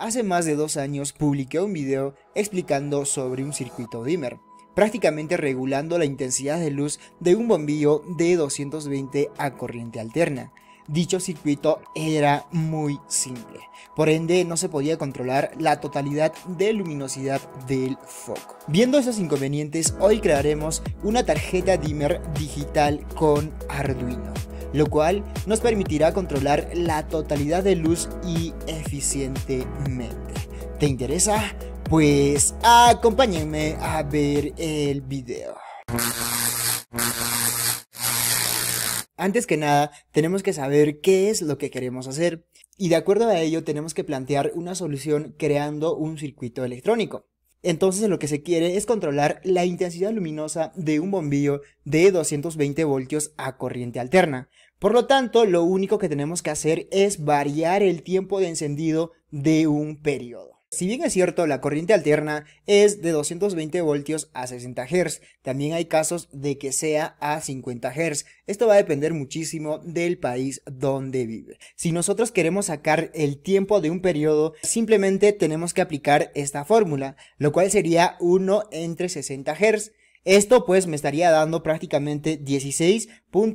hace más de dos años publiqué un video explicando sobre un circuito dimmer, prácticamente regulando la intensidad de luz de un bombillo de 220 a corriente alterna. Dicho circuito era muy simple, por ende no se podía controlar la totalidad de luminosidad del foco. Viendo esos inconvenientes, hoy crearemos una tarjeta dimmer digital con Arduino lo cual nos permitirá controlar la totalidad de luz y eficientemente. ¿Te interesa? Pues acompáñenme a ver el video. Antes que nada, tenemos que saber qué es lo que queremos hacer y de acuerdo a ello tenemos que plantear una solución creando un circuito electrónico. Entonces lo que se quiere es controlar la intensidad luminosa de un bombillo de 220 voltios a corriente alterna. Por lo tanto, lo único que tenemos que hacer es variar el tiempo de encendido de un periodo. Si bien es cierto, la corriente alterna es de 220 voltios a 60 Hz, también hay casos de que sea a 50 Hz. Esto va a depender muchísimo del país donde vive. Si nosotros queremos sacar el tiempo de un periodo, simplemente tenemos que aplicar esta fórmula, lo cual sería 1 entre 60 Hz. Esto pues me estaría dando prácticamente 16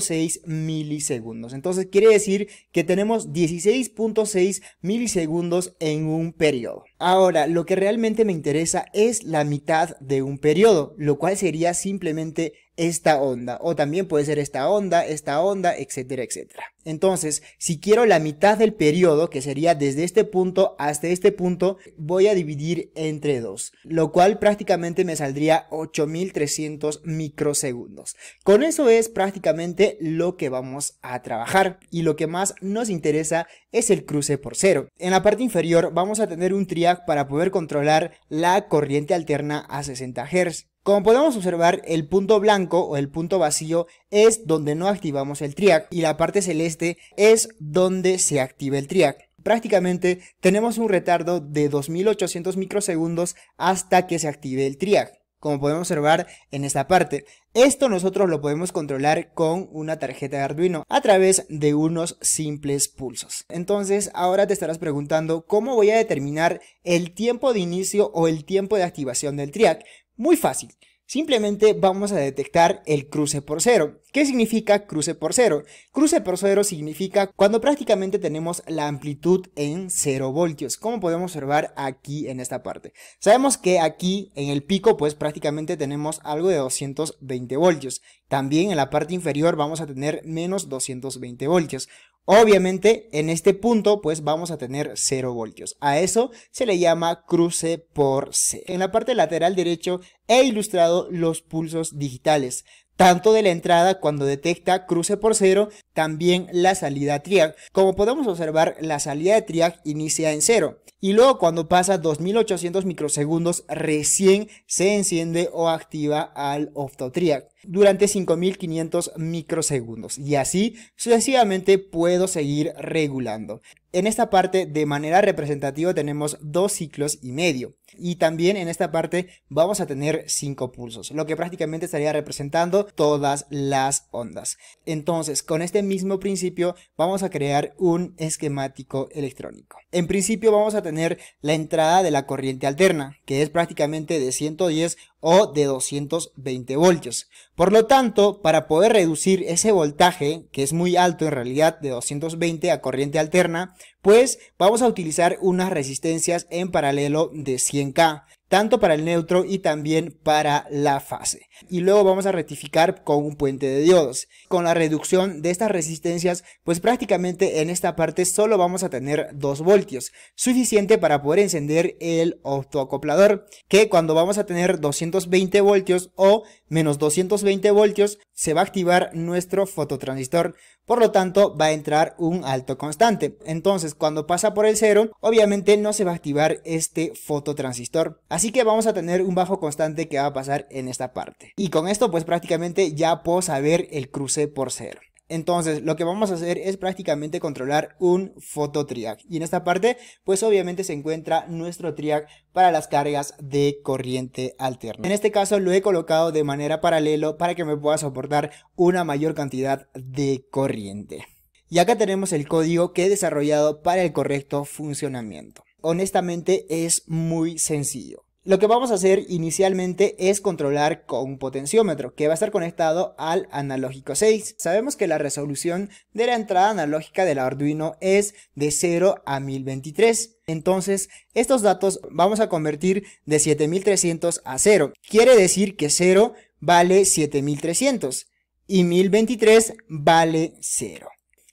6 milisegundos. Entonces quiere decir que tenemos 16.6 milisegundos en un periodo. Ahora, lo que realmente me interesa es la mitad de un periodo, lo cual sería simplemente esta onda, o también puede ser esta onda, esta onda, etcétera, etcétera. Entonces, si quiero la mitad del periodo, que sería desde este punto hasta este punto, voy a dividir entre dos, lo cual prácticamente me saldría 8300 microsegundos. Con eso es prácticamente lo que vamos a trabajar y lo que más nos interesa es el cruce por cero. En la parte inferior vamos a tener un triac para poder controlar la corriente alterna a 60 Hz. Como podemos observar, el punto blanco o el punto vacío es donde no activamos el triac y la parte celeste es donde se activa el triac prácticamente tenemos un retardo de 2800 microsegundos hasta que se active el triac como podemos observar en esta parte. Esto nosotros lo podemos controlar con una tarjeta de Arduino a través de unos simples pulsos. Entonces ahora te estarás preguntando cómo voy a determinar el tiempo de inicio o el tiempo de activación del TRIAC. Muy fácil. Simplemente vamos a detectar el cruce por cero. ¿Qué significa cruce por cero? Cruce por cero significa cuando prácticamente tenemos la amplitud en 0 voltios, como podemos observar aquí en esta parte. Sabemos que aquí en el pico pues prácticamente tenemos algo de 220 voltios. También en la parte inferior vamos a tener menos 220 voltios. Obviamente, en este punto, pues vamos a tener 0 voltios. A eso se le llama cruce por C. En la parte lateral derecho he ilustrado los pulsos digitales, tanto de la entrada cuando detecta cruce por cero, también la salida triag. Como podemos observar, la salida de triag inicia en cero y luego cuando pasa 2800 microsegundos recién se enciende o activa al optotriac durante 5500 microsegundos y así sucesivamente puedo seguir regulando. En esta parte de manera representativa tenemos dos ciclos y medio y también en esta parte vamos a tener cinco pulsos, lo que prácticamente estaría representando todas las ondas. Entonces con este mismo principio vamos a crear un esquemático electrónico. En principio vamos a tener la entrada de la corriente alterna, que es prácticamente de 110 o de 220 voltios. Por lo tanto, para poder reducir ese voltaje, que es muy alto en realidad de 220 a corriente alterna, pues vamos a utilizar unas resistencias en paralelo de 100K tanto para el neutro y también para la fase. Y luego vamos a rectificar con un puente de diodos. Con la reducción de estas resistencias, pues prácticamente en esta parte solo vamos a tener 2 voltios, suficiente para poder encender el optoacoplador, que cuando vamos a tener 220 voltios o menos 220 voltios, se va a activar nuestro fototransistor, por lo tanto va a entrar un alto constante. Entonces cuando pasa por el cero, obviamente no se va a activar este fototransistor. Así que vamos a tener un bajo constante que va a pasar en esta parte. Y con esto pues prácticamente ya puedo saber el cruce por cero. Entonces, lo que vamos a hacer es prácticamente controlar un fototriac. Y en esta parte, pues obviamente se encuentra nuestro triac para las cargas de corriente alterna. En este caso lo he colocado de manera paralelo para que me pueda soportar una mayor cantidad de corriente. Y acá tenemos el código que he desarrollado para el correcto funcionamiento. Honestamente es muy sencillo. Lo que vamos a hacer inicialmente es controlar con un potenciómetro que va a estar conectado al analógico 6. Sabemos que la resolución de la entrada analógica del Arduino es de 0 a 1023. Entonces, estos datos vamos a convertir de 7300 a 0. Quiere decir que 0 vale 7300 y 1023 vale 0.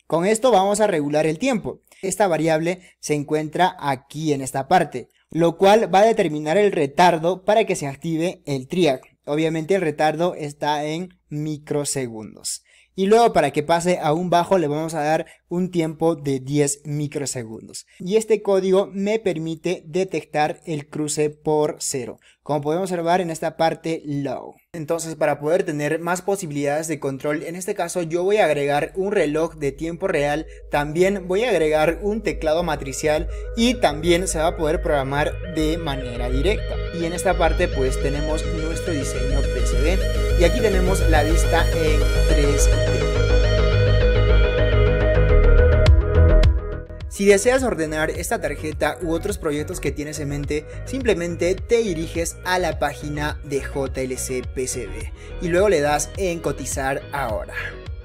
Con esto vamos a regular el tiempo. Esta variable se encuentra aquí en esta parte lo cual va a determinar el retardo para que se active el TRIAC. Obviamente el retardo está en microsegundos. Y luego para que pase a un bajo le vamos a dar un tiempo de 10 microsegundos. Y este código me permite detectar el cruce por cero, como podemos observar en esta parte low. Entonces para poder tener más posibilidades de control, en este caso yo voy a agregar un reloj de tiempo real, también voy a agregar un teclado matricial y también se va a poder programar de manera directa. Y en esta parte pues tenemos nuestro diseño PCB y aquí tenemos la vista en 3 si deseas ordenar esta tarjeta u otros proyectos que tienes en mente, simplemente te diriges a la página de JLC PCB y luego le das en cotizar ahora.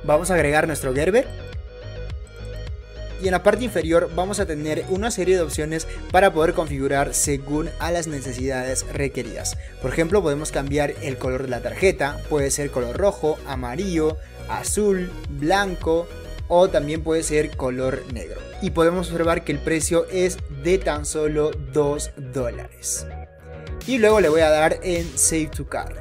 Vamos a agregar nuestro Gerber y en la parte inferior vamos a tener una serie de opciones para poder configurar según a las necesidades requeridas. Por ejemplo, podemos cambiar el color de la tarjeta, puede ser color rojo, amarillo, azul, blanco, o también puede ser color negro. Y podemos observar que el precio es de tan solo 2 dólares. Y luego le voy a dar en Save to Card.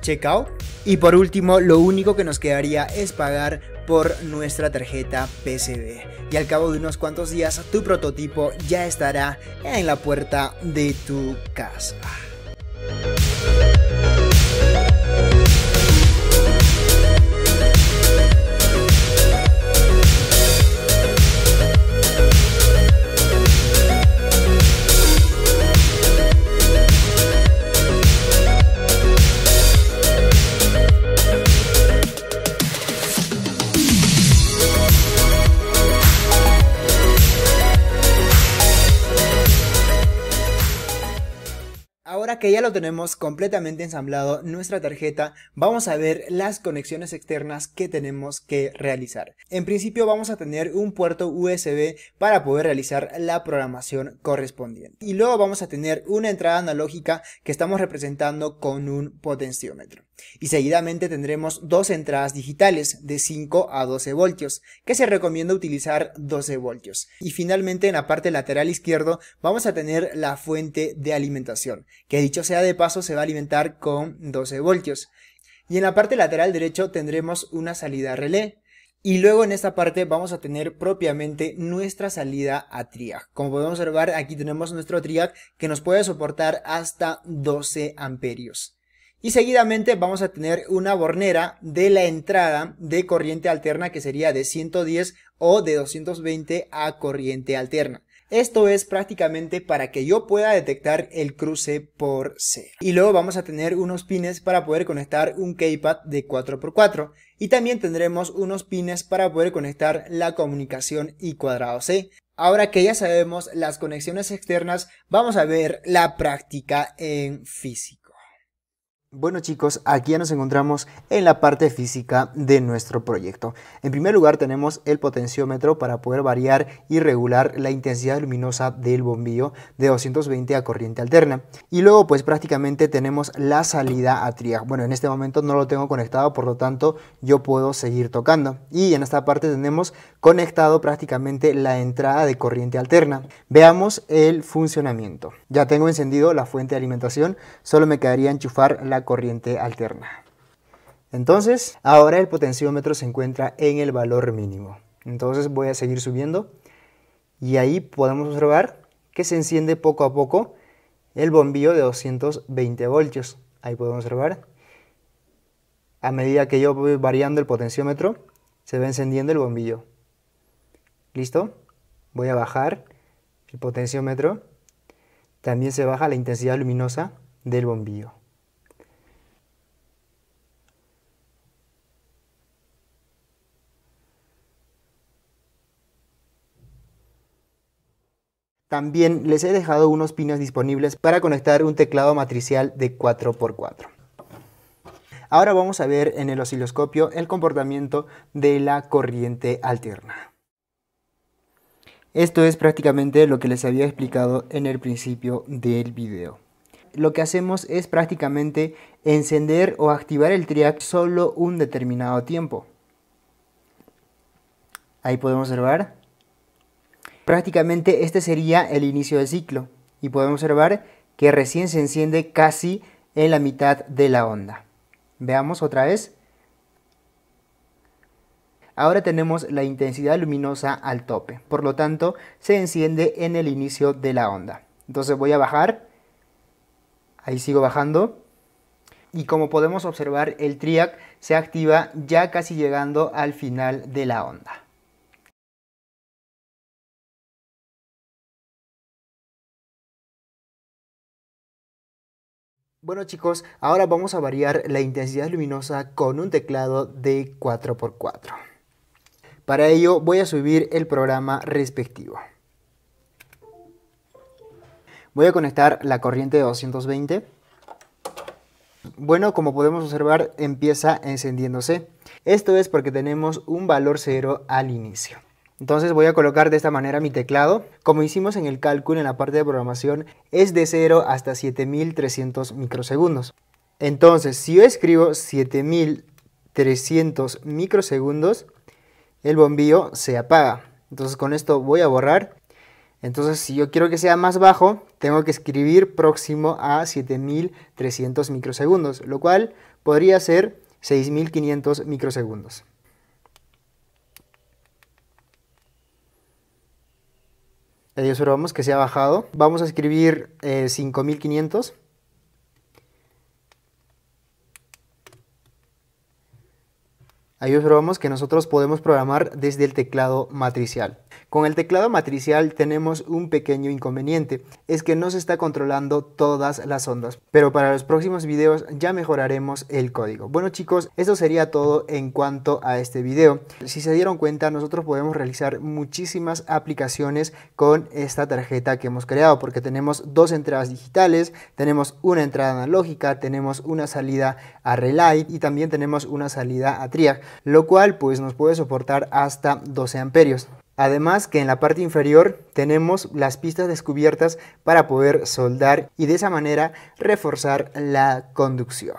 Check out. Y por último, lo único que nos quedaría es pagar por nuestra tarjeta PCB. Y al cabo de unos cuantos días tu prototipo ya estará en la puerta de tu casa. que ya lo tenemos completamente ensamblado nuestra tarjeta, vamos a ver las conexiones externas que tenemos que realizar. En principio vamos a tener un puerto USB para poder realizar la programación correspondiente. Y luego vamos a tener una entrada analógica que estamos representando con un potenciómetro. Y seguidamente tendremos dos entradas digitales de 5 a 12 voltios, que se recomienda utilizar 12 voltios. Y finalmente en la parte lateral izquierdo vamos a tener la fuente de alimentación, que dicho sea de paso se va a alimentar con 12 voltios. Y en la parte lateral derecho tendremos una salida relé, y luego en esta parte vamos a tener propiamente nuestra salida a triag Como podemos observar, aquí tenemos nuestro triag que nos puede soportar hasta 12 amperios. Y seguidamente vamos a tener una bornera de la entrada de corriente alterna que sería de 110 o de 220 a corriente alterna. Esto es prácticamente para que yo pueda detectar el cruce por C. Y luego vamos a tener unos pines para poder conectar un keypad de 4x4. Y también tendremos unos pines para poder conectar la comunicación y cuadrado C. Ahora que ya sabemos las conexiones externas, vamos a ver la práctica en física. Bueno chicos, aquí ya nos encontramos en la parte física de nuestro proyecto. En primer lugar tenemos el potenciómetro para poder variar y regular la intensidad luminosa del bombillo de 220 a corriente alterna. Y luego pues prácticamente tenemos la salida a tría. Bueno, en este momento no lo tengo conectado, por lo tanto yo puedo seguir tocando. Y en esta parte tenemos conectado prácticamente la entrada de corriente alterna. Veamos el funcionamiento. Ya tengo encendido la fuente de alimentación, solo me quedaría enchufar la corriente alterna. Entonces, ahora el potenciómetro se encuentra en el valor mínimo. Entonces voy a seguir subiendo y ahí podemos observar que se enciende poco a poco el bombillo de 220 voltios. Ahí podemos observar. A medida que yo voy variando el potenciómetro, se va encendiendo el bombillo. ¿Listo? Voy a bajar el potenciómetro. También se baja la intensidad luminosa del bombillo. También les he dejado unos pines disponibles para conectar un teclado matricial de 4x4. Ahora vamos a ver en el osciloscopio el comportamiento de la corriente alterna. Esto es prácticamente lo que les había explicado en el principio del video. Lo que hacemos es prácticamente encender o activar el triac solo un determinado tiempo. Ahí podemos observar Prácticamente este sería el inicio del ciclo y podemos observar que recién se enciende casi en la mitad de la onda. Veamos otra vez. Ahora tenemos la intensidad luminosa al tope, por lo tanto se enciende en el inicio de la onda. Entonces voy a bajar, ahí sigo bajando, y como podemos observar el TRIAC se activa ya casi llegando al final de la onda. Bueno chicos, ahora vamos a variar la intensidad luminosa con un teclado de 4x4. Para ello voy a subir el programa respectivo. Voy a conectar la corriente de 220. Bueno, como podemos observar empieza encendiéndose. Esto es porque tenemos un valor cero al inicio. Entonces voy a colocar de esta manera mi teclado. Como hicimos en el cálculo en la parte de programación, es de 0 hasta 7300 microsegundos. Entonces, si yo escribo 7300 microsegundos, el bombillo se apaga. Entonces con esto voy a borrar. Entonces si yo quiero que sea más bajo, tengo que escribir próximo a 7300 microsegundos, lo cual podría ser 6500 microsegundos. Ahí eh, observamos que se ha bajado. Vamos a escribir 5500. Eh, Ahí observamos que nosotros podemos programar desde el teclado matricial. Con el teclado matricial tenemos un pequeño inconveniente, es que no se está controlando todas las ondas, pero para los próximos videos ya mejoraremos el código. Bueno chicos, eso sería todo en cuanto a este video. Si se dieron cuenta, nosotros podemos realizar muchísimas aplicaciones con esta tarjeta que hemos creado, porque tenemos dos entradas digitales, tenemos una entrada analógica, tenemos una salida a relay y también tenemos una salida a triag, lo cual pues nos puede soportar hasta 12 amperios. Además que en la parte inferior tenemos las pistas descubiertas para poder soldar y de esa manera reforzar la conducción.